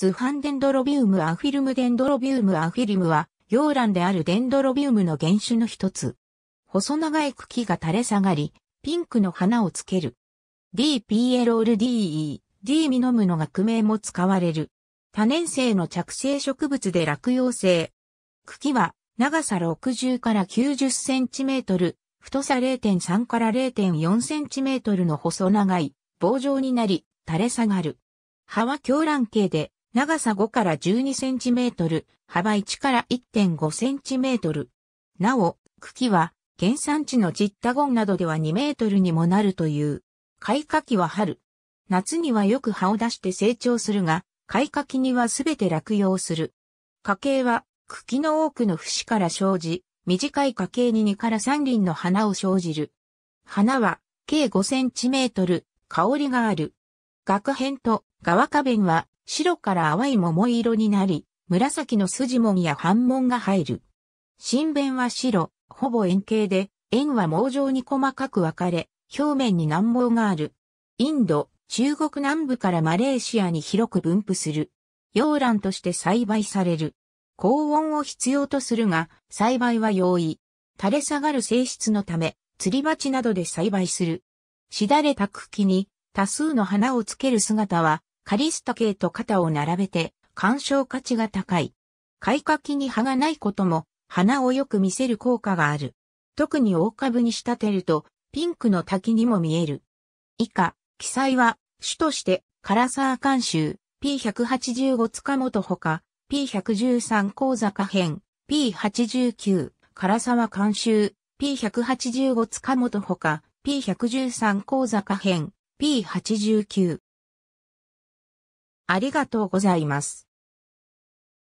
図版デンドロビウムアフィルムデンドロビウムアフィルムは、溶卵であるデンドロビウムの原種の一つ。細長い茎が垂れ下がり、ピンクの花をつける。D. p l DE、D. ミノムの学名も使われる。多年生の着生植物で落葉性。茎は長さ60から90センチメートル、太さ0.3から0.4センチメートルの細長い棒状になり、垂れ下がる。葉は狂乱形で、長さ5から12センチメートル、幅1から1.5センチメートル。なお、茎は原産地のチッタゴンなどでは2メートルにもなるという。開花期は春。夏にはよく葉を出して成長するが、開花期にはすべて落葉する。花茎は茎の多くの節から生じ、短い花茎に2から3輪の花を生じる。花は計5センチメートル、香りがある。学片と側花弁は白から淡い桃色になり、紫の筋紋や斑紋が入る。新弁は白、ほぼ円形で、円は網状に細かく分かれ、表面に難毛がある。インド、中国南部からマレーシアに広く分布する。洋蘭として栽培される。高温を必要とするが、栽培は容易。垂れ下がる性質のため、釣り鉢などで栽培する。しだれた茎に多数の花をつける姿はカリスタ系と肩を並べて、鑑賞価値が高い。開花期に葉がないことも、花をよく見せる効果がある。特に大株に仕立てると、ピンクの滝にも見える。以下、記載は、主として、唐沢監修、P185 塚本ほか、P113 高座下編、P89、唐沢監修、P185 塚本ほか、P113 高座下編、P89。ありがとうございます。